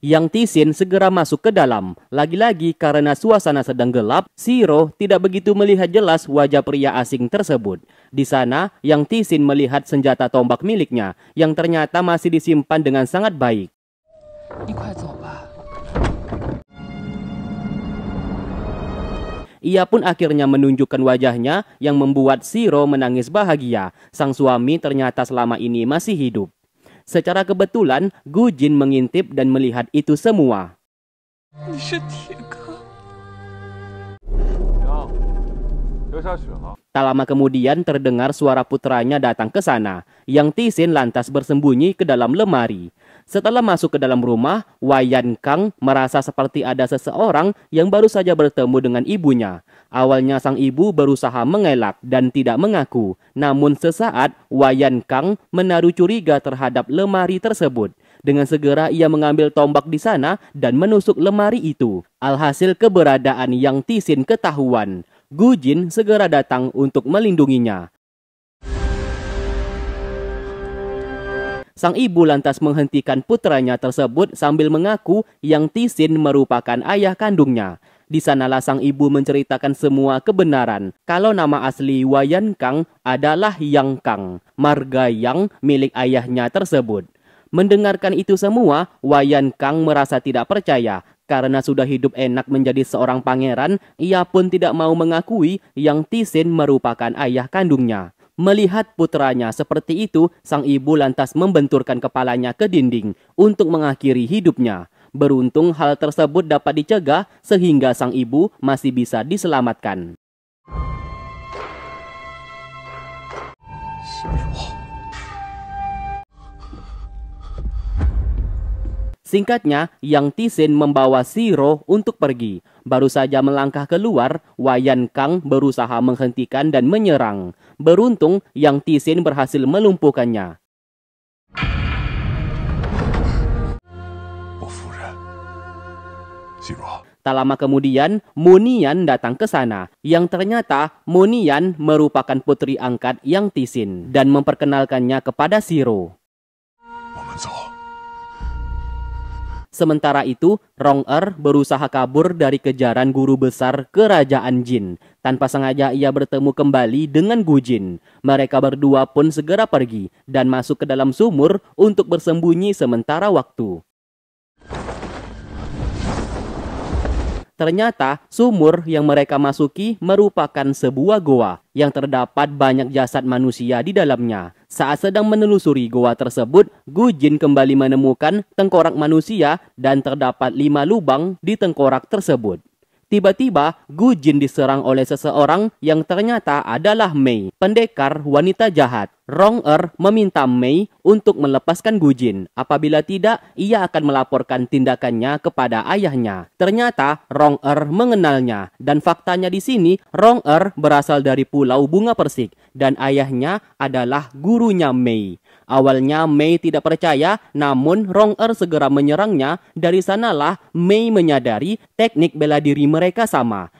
Yang Tisin segera masuk ke dalam. Lagi-lagi karena suasana sedang gelap, Siro tidak begitu melihat jelas wajah pria asing tersebut. Di sana, Yang Tisin melihat senjata tombak miliknya yang ternyata masih disimpan dengan sangat baik. Ia pun akhirnya menunjukkan wajahnya yang membuat Siro menangis bahagia. Sang suami ternyata selama ini masih hidup. Secara kebetulan, Gu Jin mengintip dan melihat itu semua. Tak lama kemudian terdengar suara putranya datang ke sana, yang Tisin lantas bersembunyi ke dalam lemari. Setelah masuk ke dalam rumah, Wayan Kang merasa seperti ada seseorang yang baru saja bertemu dengan ibunya. Awalnya sang ibu berusaha mengelak dan tidak mengaku. Namun sesaat, Wayan Kang menaruh curiga terhadap lemari tersebut. Dengan segera ia mengambil tombak di sana dan menusuk lemari itu. Alhasil keberadaan Yang Tisin ketahuan. Gu Jin segera datang untuk melindunginya. Sang ibu lantas menghentikan putranya tersebut sambil mengaku yang Tisin merupakan ayah kandungnya. Di sanalah sang ibu menceritakan semua kebenaran. Kalau nama asli Wayan Kang adalah Yang Kang, marga Yang milik ayahnya tersebut. Mendengarkan itu semua, Wayan Kang merasa tidak percaya. Karena sudah hidup enak menjadi seorang pangeran, ia pun tidak mau mengakui yang Tisin merupakan ayah kandungnya. Melihat putranya seperti itu, sang ibu lantas membenturkan kepalanya ke dinding untuk mengakhiri hidupnya. Beruntung hal tersebut dapat dicegah sehingga sang ibu masih bisa diselamatkan. Singkatnya, Yang Tisin membawa Siro untuk pergi. Baru saja melangkah keluar, Wayan Kang berusaha menghentikan dan menyerang. Beruntung, Yang Tisin berhasil melumpuhkannya. Tak lama kemudian, Munian datang ke sana. Yang ternyata, Munian merupakan putri angkat Yang Tisin dan memperkenalkannya kepada Siro. Sementara itu, Rong Er berusaha kabur dari kejaran guru besar kerajaan jin. Tanpa sengaja ia bertemu kembali dengan Gu Jin. Mereka berdua pun segera pergi dan masuk ke dalam sumur untuk bersembunyi sementara waktu. Ternyata sumur yang mereka masuki merupakan sebuah goa yang terdapat banyak jasad manusia di dalamnya. Saat sedang menelusuri goa tersebut, Gujin kembali menemukan tengkorak manusia dan terdapat lima lubang di tengkorak tersebut. Tiba-tiba, Gu Jin diserang oleh seseorang yang ternyata adalah Mei, pendekar wanita jahat. Rong Er meminta Mei untuk melepaskan Gu Jin. Apabila tidak, ia akan melaporkan tindakannya kepada ayahnya. Ternyata Rong Er mengenalnya dan faktanya di sini Rong Er berasal dari Pulau Bunga Persik dan ayahnya adalah gurunya Mei. Awalnya Mei tidak percaya, namun Rong Er segera menyerangnya. Dari sanalah Mei menyadari teknik bela diri mereka sama.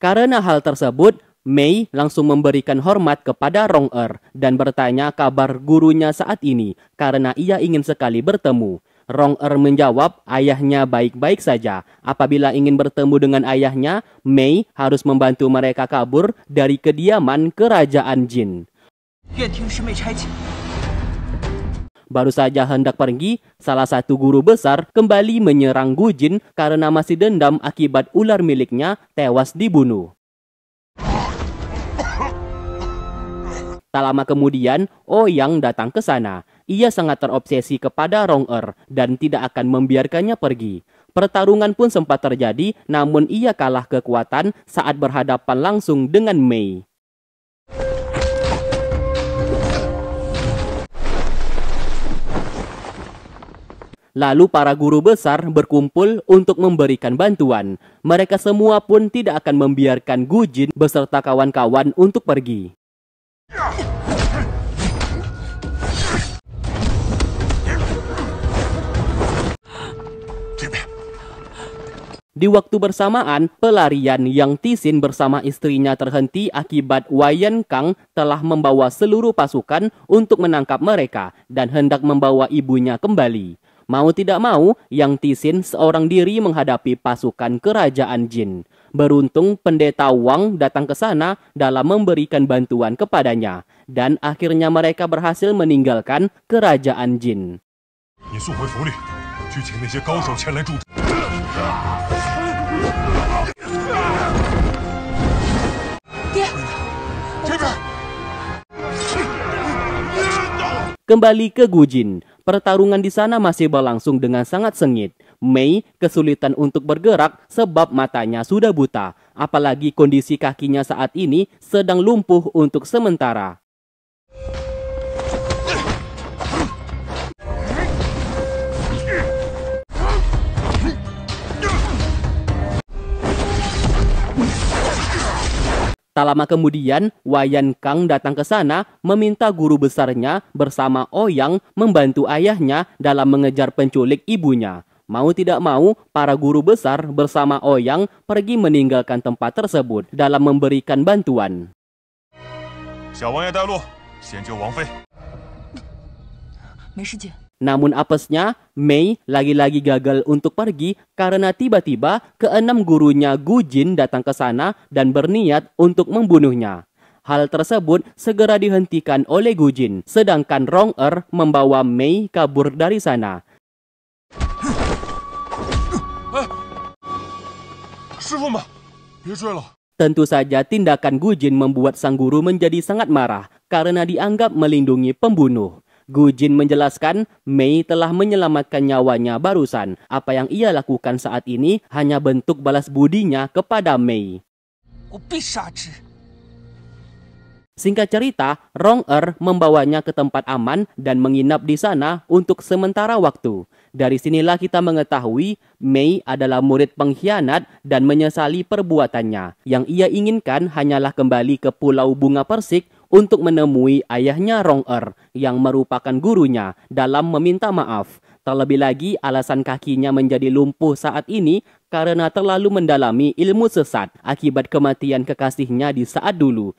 Karena hal tersebut, Mei langsung memberikan hormat kepada Rong Er dan bertanya kabar gurunya saat ini karena ia ingin sekali bertemu. Rong Er menjawab, ayahnya baik-baik saja. Apabila ingin bertemu dengan ayahnya, Mei harus membantu mereka kabur dari kediaman kerajaan Jin. Baru saja hendak pergi, salah satu guru besar kembali menyerang Gu Jin karena masih dendam akibat ular miliknya tewas dibunuh. Tak lama kemudian, oh Yang datang ke sana. Ia sangat terobsesi kepada Rong Er dan tidak akan membiarkannya pergi. Pertarungan pun sempat terjadi, namun ia kalah kekuatan saat berhadapan langsung dengan Mei. Lalu para guru besar berkumpul untuk memberikan bantuan. Mereka semua pun tidak akan membiarkan Gu Jin beserta kawan-kawan untuk pergi. Yeah. Di waktu bersamaan, pelarian yang Tisin bersama istrinya terhenti akibat Wayan Kang telah membawa seluruh pasukan untuk menangkap mereka dan hendak membawa ibunya kembali. Mau tidak mau, Yang Tisin seorang diri menghadapi pasukan kerajaan Jin. Beruntung pendeta Wang datang ke sana dalam memberikan bantuan kepadanya dan akhirnya mereka berhasil meninggalkan kerajaan Jin. 你速回府里。Kembali ke Gujin, pertarungan di sana masih berlangsung dengan sangat sengit. Mei kesulitan untuk bergerak sebab matanya sudah buta, apalagi kondisi kakinya saat ini sedang lumpuh untuk sementara. Tak lama kemudian, Wayan Kang datang ke sana meminta guru besarnya bersama Oyang membantu ayahnya dalam mengejar penculik ibunya. Mau tidak mau, para guru besar bersama Oyang pergi meninggalkan tempat tersebut dalam memberikan bantuan. Xiao Wang ya namun apesnya, Mei lagi-lagi gagal untuk pergi karena tiba-tiba keenam gurunya Gu Jin datang ke sana dan berniat untuk membunuhnya. Hal tersebut segera dihentikan oleh Gu Jin, sedangkan Rong Er membawa Mei kabur dari sana. Tentu saja tindakan Gu Jin membuat sang guru menjadi sangat marah karena dianggap melindungi pembunuh. Gu Jin menjelaskan, Mei telah menyelamatkan nyawanya barusan. Apa yang ia lakukan saat ini hanya bentuk balas budinya kepada Mei. Singkat cerita, Rong Er membawanya ke tempat aman dan menginap di sana untuk sementara waktu. Dari sinilah kita mengetahui Mei adalah murid pengkhianat dan menyesali perbuatannya. Yang ia inginkan hanyalah kembali ke Pulau Bunga Persik untuk menemui ayahnya Rong Er yang merupakan gurunya dalam meminta maaf. Terlebih lagi alasan kakinya menjadi lumpuh saat ini karena terlalu mendalami ilmu sesat akibat kematian kekasihnya di saat dulu.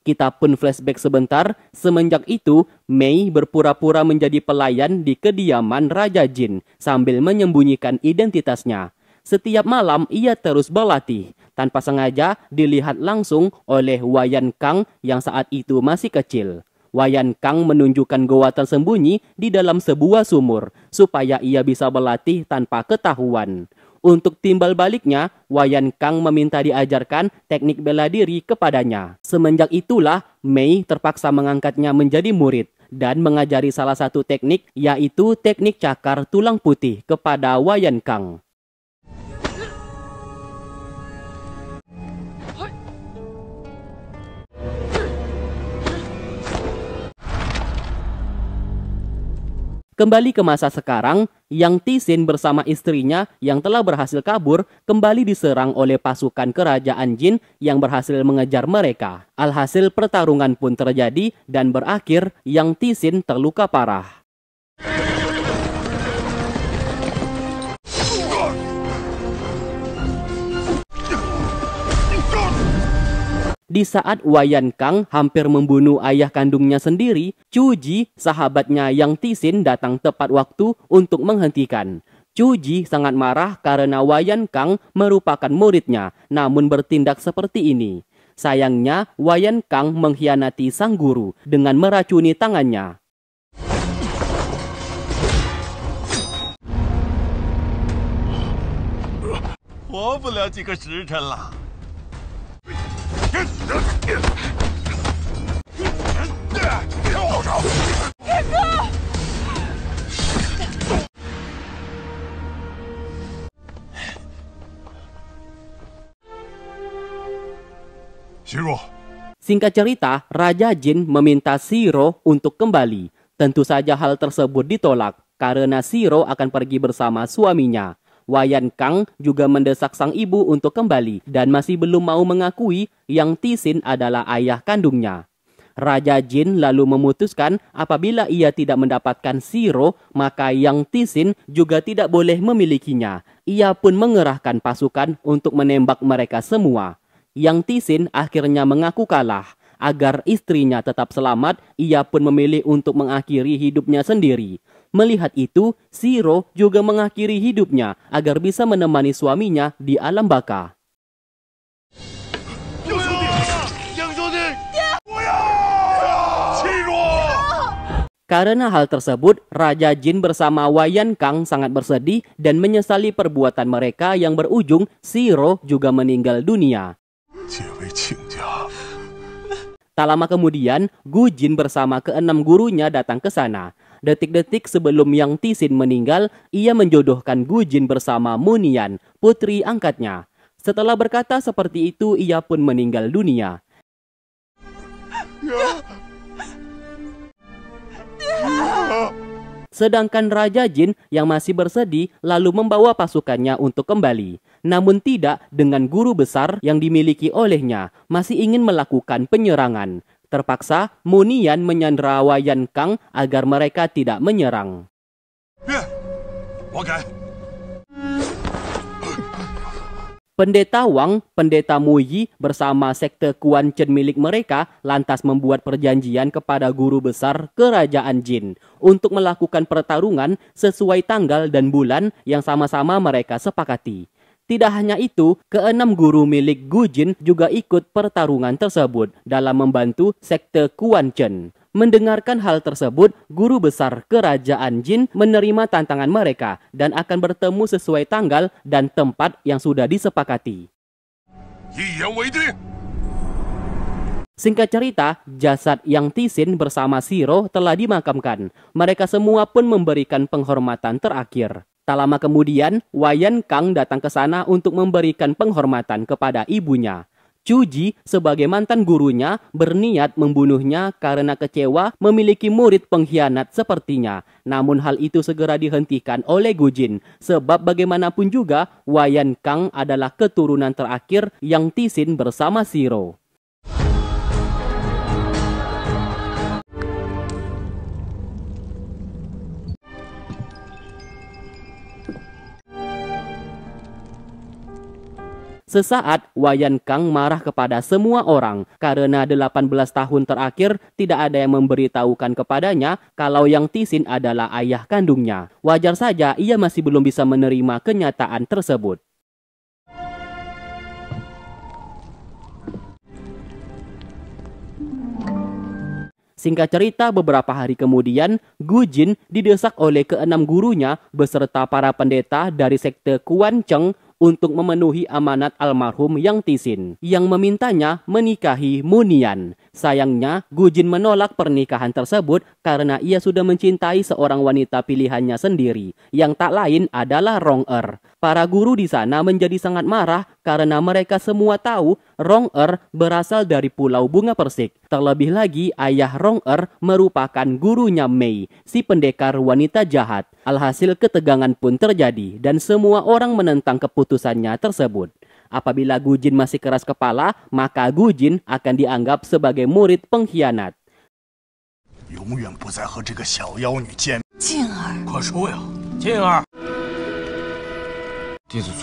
Kita pun flashback sebentar. Semenjak itu, Mei berpura-pura menjadi pelayan di kediaman Raja Jin sambil menyembunyikan identitasnya. Setiap malam ia terus berlatih. Tanpa sengaja dilihat langsung oleh Wayan Kang yang saat itu masih kecil. Wayan Kang menunjukkan goa tersembunyi di dalam sebuah sumur supaya ia bisa berlatih tanpa ketahuan. Untuk timbal baliknya, Wayan Kang meminta diajarkan teknik bela diri kepadanya. Semenjak itulah, Mei terpaksa mengangkatnya menjadi murid dan mengajari salah satu teknik yaitu teknik cakar tulang putih kepada Wayan Kang. Kembali ke masa sekarang, yang Tisin bersama istrinya yang telah berhasil kabur kembali diserang oleh pasukan kerajaan Jin yang berhasil mengejar mereka. Alhasil pertarungan pun terjadi dan berakhir yang Tisin terluka parah. Di saat Wayan Kang hampir membunuh ayah kandungnya sendiri, Cuji, sahabatnya yang Tisin datang tepat waktu untuk menghentikan. Cuji sangat marah karena Wayan Kang merupakan muridnya, namun bertindak seperti ini. Sayangnya, Wayan Kang mengkhianati sang guru dengan meracuni tangannya. Singkat cerita, Raja Jin meminta Siro untuk kembali. Tentu saja hal tersebut ditolak karena Siro akan pergi bersama suaminya. Wayan Kang juga mendesak sang ibu untuk kembali dan masih belum mau mengakui yang Tisin adalah ayah kandungnya. Raja Jin lalu memutuskan apabila ia tidak mendapatkan Siro, maka Yang Tisin juga tidak boleh memilikinya. Ia pun mengerahkan pasukan untuk menembak mereka semua. Yang Tisin akhirnya mengaku kalah. Agar istrinya tetap selamat, ia pun memilih untuk mengakhiri hidupnya sendiri. Melihat itu, Siro juga mengakhiri hidupnya agar bisa menemani suaminya di alam baka. Karena hal tersebut, Raja Jin bersama Wayan Kang sangat bersedih dan menyesali perbuatan mereka yang berujung Siro juga meninggal dunia. Tak lama kemudian, Gu Jin bersama keenam gurunya datang ke sana. Detik-detik sebelum Yang Tisin meninggal, ia menjodohkan Gu Jin bersama Munian, putri angkatnya. Setelah berkata seperti itu, ia pun meninggal dunia. Ya. Ya. Sedangkan Raja Jin yang masih bersedih lalu membawa pasukannya untuk kembali. Namun tidak dengan guru besar yang dimiliki olehnya masih ingin melakukan penyerangan. Terpaksa Munian menyandera Wayan Kang agar mereka tidak menyerang. Ya, Pendeta Wang, Pendeta Muyi bersama sekte Kuan Chen milik mereka lantas membuat perjanjian kepada guru besar Kerajaan Jin untuk melakukan pertarungan sesuai tanggal dan bulan yang sama-sama mereka sepakati. Tidak hanya itu, keenam guru milik Gu Jin juga ikut pertarungan tersebut dalam membantu sekte Kuan Chen. Mendengarkan hal tersebut, guru besar kerajaan Jin menerima tantangan mereka dan akan bertemu sesuai tanggal dan tempat yang sudah disepakati. Singkat cerita, jasad Yang Tisin bersama Siro telah dimakamkan. Mereka semua pun memberikan penghormatan terakhir. Tak lama kemudian, Wayan Kang datang ke sana untuk memberikan penghormatan kepada ibunya. Ji, sebagai mantan gurunya berniat membunuhnya karena kecewa memiliki murid pengkhianat sepertinya. Namun hal itu segera dihentikan oleh Gu Jin, sebab bagaimanapun juga Wayan Kang adalah keturunan terakhir yang Tisin bersama Siro. Sesaat Wayan Kang marah kepada semua orang karena 18 tahun terakhir tidak ada yang memberitahukan kepadanya kalau Yang Tisin adalah ayah kandungnya. Wajar saja ia masih belum bisa menerima kenyataan tersebut. Singkat cerita, beberapa hari kemudian, Gu Jin didesak oleh keenam gurunya beserta para pendeta dari sekte Kuan Cheng untuk memenuhi amanat almarhum Yang Tisin yang memintanya menikahi Munian. Sayangnya, Gujin menolak pernikahan tersebut karena ia sudah mencintai seorang wanita pilihannya sendiri yang tak lain adalah Rong Er. Para guru di sana menjadi sangat marah karena mereka semua tahu Rong Er berasal dari Pulau Bunga Persik. Terlebih lagi, ayah Rong Er merupakan gurunya Mei, si pendekar wanita jahat. Alhasil ketegangan pun terjadi dan semua orang menentang keputusannya tersebut. Apabila Gu Jin masih keras kepala, maka Gu Jin akan dianggap sebagai murid pengkhianat. Tak lama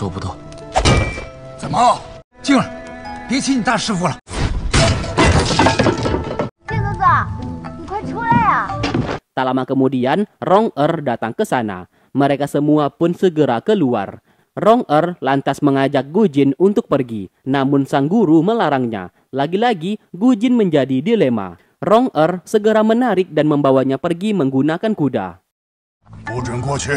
kemudian, Rong Er datang ke sana. Mereka semua pun segera keluar. Rong Er lantas mengajak Gu Jin untuk pergi, namun sang guru melarangnya. Lagi-lagi, Gu Jin menjadi dilema. Rong Er segera menarik dan membawanya pergi menggunakan kuda. 不准过去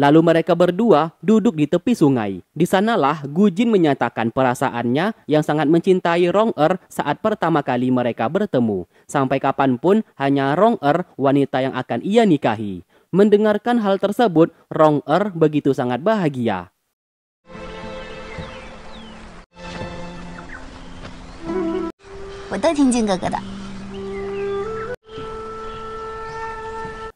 Lalu mereka berdua duduk di tepi sungai. Di sanalah Jin menyatakan perasaannya yang sangat mencintai Rong Er saat pertama kali mereka bertemu. Sampai kapanpun hanya Rong Er wanita yang akan ia nikahi. Mendengarkan hal tersebut, Rong Er begitu sangat bahagia. 我都听静哥哥的。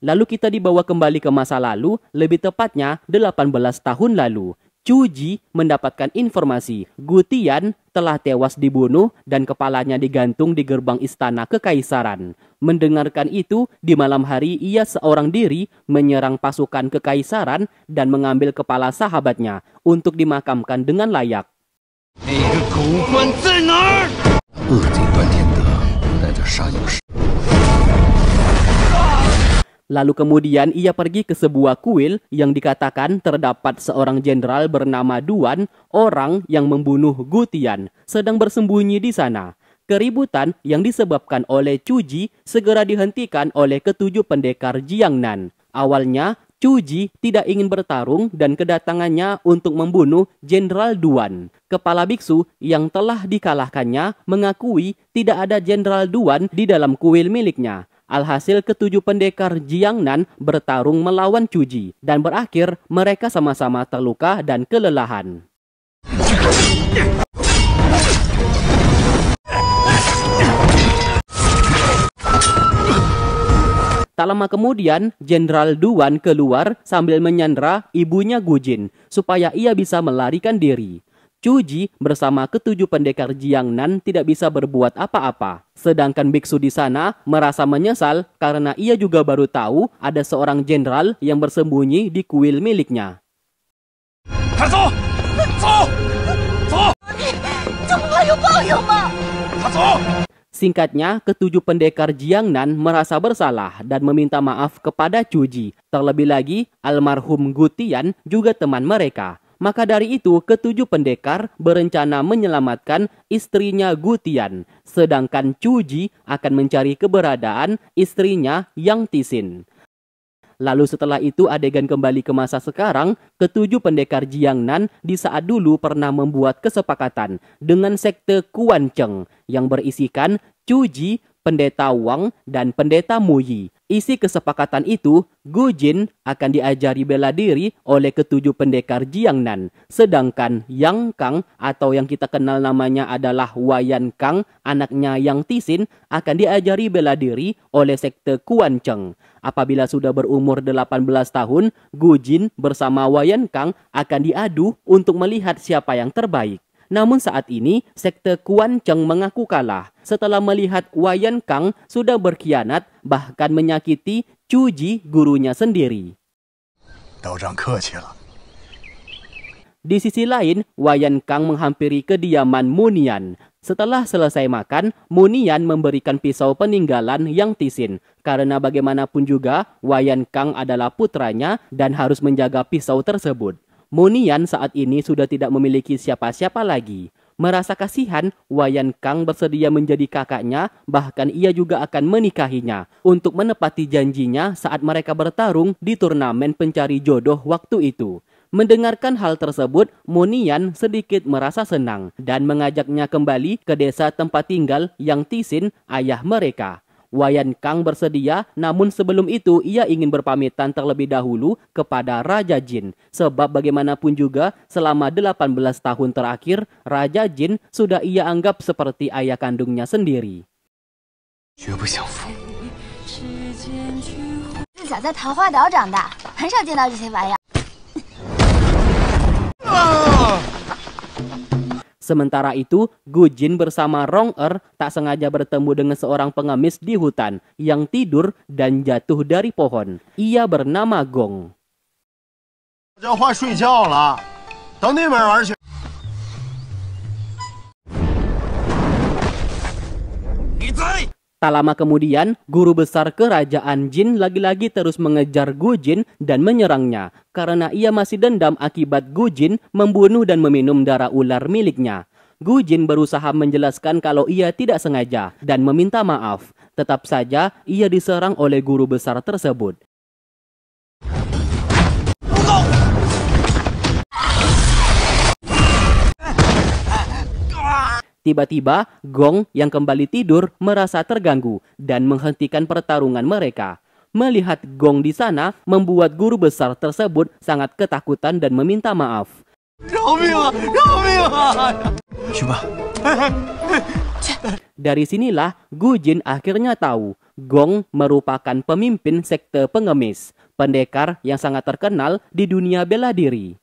Lalu kita dibawa kembali ke masa lalu, lebih tepatnya 18 tahun lalu. Cuji mendapatkan informasi Gutian telah tewas dibunuh dan kepalanya digantung di gerbang istana kekaisaran. Mendengarkan itu, di malam hari ia seorang diri menyerang pasukan kekaisaran dan mengambil kepala sahabatnya untuk dimakamkan dengan layak. Lalu kemudian ia pergi ke sebuah kuil yang dikatakan terdapat seorang jenderal bernama Duan, orang yang membunuh Gutian, sedang bersembunyi di sana. Keributan yang disebabkan oleh Cuji segera dihentikan oleh ketujuh pendekar Jiangnan. Awalnya, Cuji tidak ingin bertarung dan kedatangannya untuk membunuh Jenderal Duan. Kepala biksu yang telah dikalahkannya mengakui tidak ada Jenderal Duan di dalam kuil miliknya. Alhasil ketujuh pendekar Jiangnan bertarung melawan Cuji dan berakhir mereka sama-sama terluka dan kelelahan. Tak lama kemudian, Jenderal Duan keluar sambil menyandra ibunya Gu Jin supaya ia bisa melarikan diri. Cuji bersama ketujuh pendekar Jiangnan tidak bisa berbuat apa-apa. Sedangkan biksu di sana merasa menyesal karena ia juga baru tahu ada seorang jenderal yang bersembunyi di kuil miliknya. Singkatnya, ketujuh pendekar Jiangnan merasa bersalah dan meminta maaf kepada Cuji. Terlebih lagi, almarhum Gutian juga teman mereka. Maka dari itu, ketujuh pendekar berencana menyelamatkan istrinya Gutian, sedangkan Cuji akan mencari keberadaan istrinya Yang Tisin. Lalu setelah itu adegan kembali ke masa sekarang, ketujuh pendekar Jiangnan di saat dulu pernah membuat kesepakatan dengan sekte Kuan Cheng yang berisikan Ji, pendeta Wang, dan pendeta Muyi. Isi kesepakatan itu, Gu Jin akan diajari bela diri oleh ketujuh pendekar Jiang Nan. Sedangkan Yang Kang atau yang kita kenal namanya adalah Wayan Kang, anaknya Yang Tisin, akan diajari bela diri oleh sekte Kuan Cheng. Apabila sudah berumur 18 tahun, Gu Jin bersama Wayan Kang akan diadu untuk melihat siapa yang terbaik. Namun saat ini, sekte Kuan Cheng mengaku kalah setelah melihat Wayan Kang sudah berkhianat bahkan menyakiti Cuji gurunya sendiri. Di sisi lain, Wayan Kang menghampiri kediaman Munian. Setelah selesai makan, Munian memberikan pisau peninggalan yang Tisin. Karena bagaimanapun juga, Wayan Kang adalah putranya dan harus menjaga pisau tersebut. Munian saat ini sudah tidak memiliki siapa-siapa lagi. Merasa kasihan, Wayan Kang bersedia menjadi kakaknya, bahkan ia juga akan menikahinya untuk menepati janjinya saat mereka bertarung di turnamen pencari jodoh waktu itu. Mendengarkan hal tersebut, Munian sedikit merasa senang dan mengajaknya kembali ke desa tempat tinggal yang Tisin, ayah mereka. Wayan Kang bersedia, namun sebelum itu ia ingin berpamitan terlebih dahulu kepada Raja Jin. Sebab bagaimanapun juga, selama 18 tahun terakhir, Raja Jin sudah ia anggap seperti ayah kandungnya sendiri. Sementara itu, Gu Jin bersama Rong Er tak sengaja bertemu dengan seorang pengemis di hutan yang tidur dan jatuh dari pohon. Ia bernama Gong. Tak lama kemudian, guru besar kerajaan Jin lagi-lagi terus mengejar Gu Jin dan menyerangnya karena ia masih dendam akibat Gu Jin membunuh dan meminum darah ular miliknya. Gu Jin berusaha menjelaskan kalau ia tidak sengaja dan meminta maaf. Tetap saja, ia diserang oleh guru besar tersebut. Tiba-tiba, Gong yang kembali tidur merasa terganggu dan menghentikan pertarungan mereka. Melihat Gong di sana membuat guru besar tersebut sangat ketakutan dan meminta maaf. Dari sinilah Gu Jin akhirnya tahu Gong merupakan pemimpin sekte pengemis, pendekar yang sangat terkenal di dunia bela diri.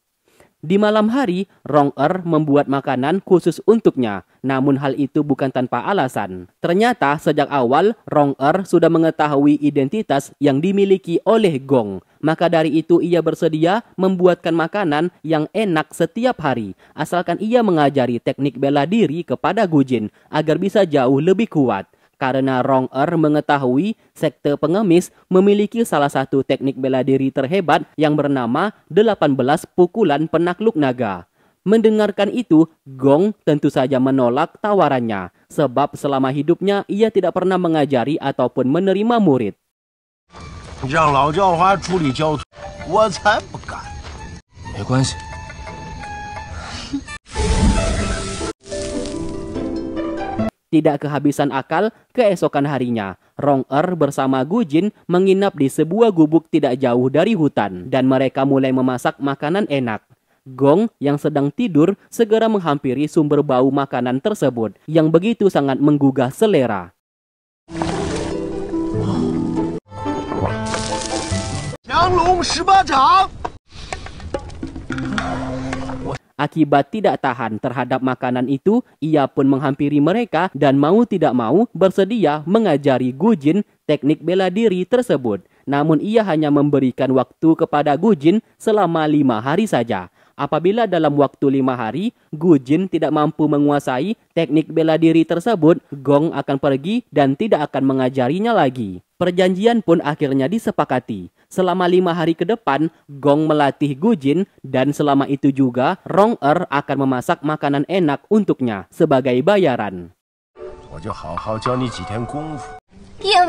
Di malam hari, Rong Er membuat makanan khusus untuknya, namun hal itu bukan tanpa alasan. Ternyata sejak awal, Rong Er sudah mengetahui identitas yang dimiliki oleh Gong. Maka dari itu ia bersedia membuatkan makanan yang enak setiap hari, asalkan ia mengajari teknik bela diri kepada Gu Jin agar bisa jauh lebih kuat karena Rong Er mengetahui sekte pengemis memiliki salah satu teknik bela diri terhebat yang bernama 18 pukulan penakluk naga. Mendengarkan itu, Gong tentu saja menolak tawarannya sebab selama hidupnya ia tidak pernah mengajari ataupun menerima murid. Jangan Tidak kehabisan akal, keesokan harinya, Rong Er bersama Gu Jin menginap di sebuah gubuk tidak jauh dari hutan dan mereka mulai memasak makanan enak. Gong yang sedang tidur segera menghampiri sumber bau makanan tersebut yang begitu sangat menggugah selera. Yang Long 18 Akibat tidak tahan terhadap makanan itu, ia pun menghampiri mereka dan mau tidak mau bersedia mengajari Gu Jin teknik bela diri tersebut. Namun ia hanya memberikan waktu kepada Gu Jin selama lima hari saja. Apabila dalam waktu lima hari Gu Jin tidak mampu menguasai teknik bela diri tersebut, Gong akan pergi dan tidak akan mengajarinya lagi. Perjanjian pun akhirnya disepakati. Selama lima hari ke depan, Gong melatih Gujin dan selama itu juga Rong Er akan memasak makanan enak untuknya sebagai bayaran. Iya,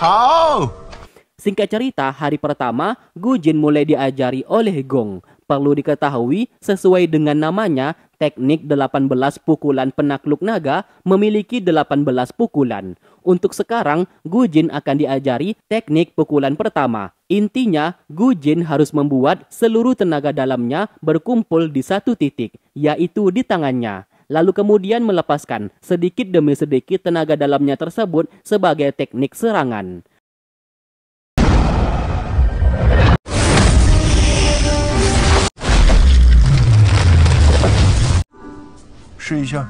Singkat cerita, hari pertama, Gujin mulai diajari oleh Gong perlu diketahui, sesuai dengan namanya, teknik 18 pukulan penakluk naga memiliki 18 pukulan. Untuk sekarang, Gujin akan diajari teknik pukulan pertama. Intinya, Gujin harus membuat seluruh tenaga dalamnya berkumpul di satu titik, yaitu di tangannya lalu kemudian melepaskan sedikit demi sedikit tenaga dalamnya tersebut sebagai teknik serangan. Hari-hari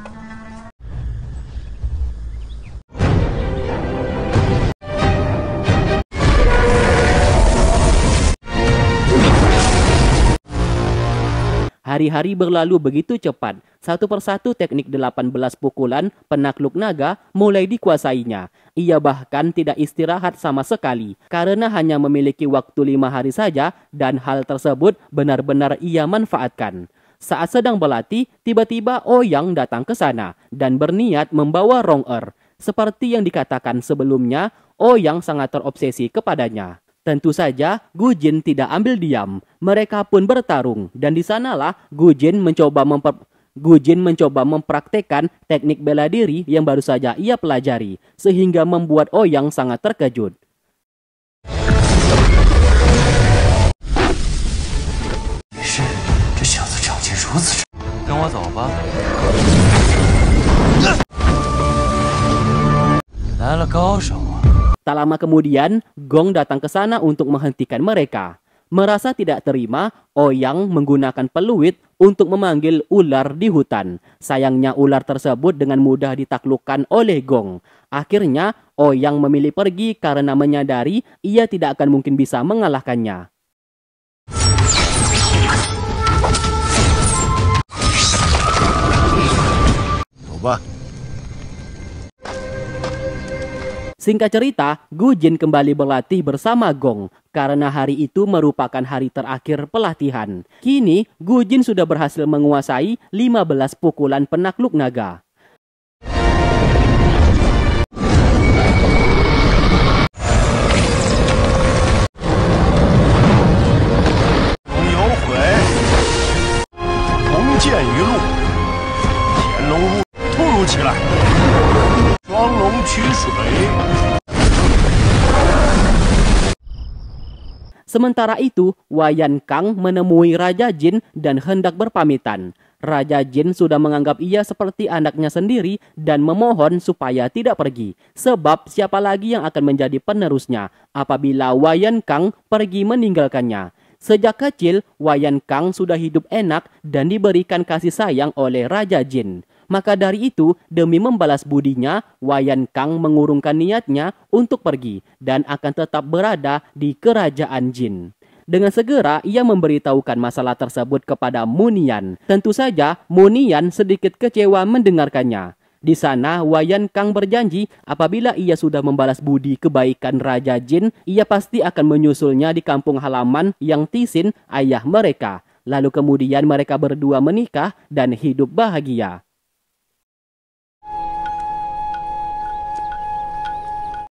berlalu begitu cepat. Satu persatu teknik 18 pukulan penakluk naga mulai dikuasainya. Ia bahkan tidak istirahat sama sekali karena hanya memiliki waktu lima hari saja dan hal tersebut benar-benar ia manfaatkan. Saat sedang berlatih, tiba-tiba Oyang oh datang ke sana dan berniat membawa Rong Er. Seperti yang dikatakan sebelumnya, Oyang oh sangat terobsesi kepadanya. Tentu saja, Gu Jin tidak ambil diam. Mereka pun bertarung dan di sanalah Jin mencoba memper Jin mencoba mempraktekkan teknik bela diri yang baru saja ia pelajari sehingga membuat Oyang oh sangat terkejut. Tak lama kemudian, Gong datang ke sana untuk menghentikan mereka. Merasa tidak terima, Oyang menggunakan peluit untuk memanggil ular di hutan. Sayangnya ular tersebut dengan mudah ditaklukkan oleh Gong. Akhirnya, Oyang memilih pergi karena menyadari ia tidak akan mungkin bisa mengalahkannya. narkoba. Singkat cerita, Gu Jin kembali berlatih bersama Gong karena hari itu merupakan hari terakhir pelatihan. Kini, Gu Jin sudah berhasil menguasai 15 pukulan penakluk naga. Sementara itu, Wayan Kang menemui Raja Jin dan hendak berpamitan. Raja Jin sudah menganggap ia seperti anaknya sendiri dan memohon supaya tidak pergi, sebab siapa lagi yang akan menjadi penerusnya apabila Wayan Kang pergi meninggalkannya. Sejak kecil, Wayan Kang sudah hidup enak dan diberikan kasih sayang oleh Raja Jin. Maka dari itu, demi membalas budinya, Wayan Kang mengurungkan niatnya untuk pergi dan akan tetap berada di kerajaan jin. Dengan segera ia memberitahukan masalah tersebut kepada Munian. Tentu saja Munian sedikit kecewa mendengarkannya. Di sana, Wayan Kang berjanji apabila ia sudah membalas budi kebaikan Raja Jin, ia pasti akan menyusulnya di kampung halaman yang Tisin, ayah mereka. Lalu kemudian mereka berdua menikah dan hidup bahagia.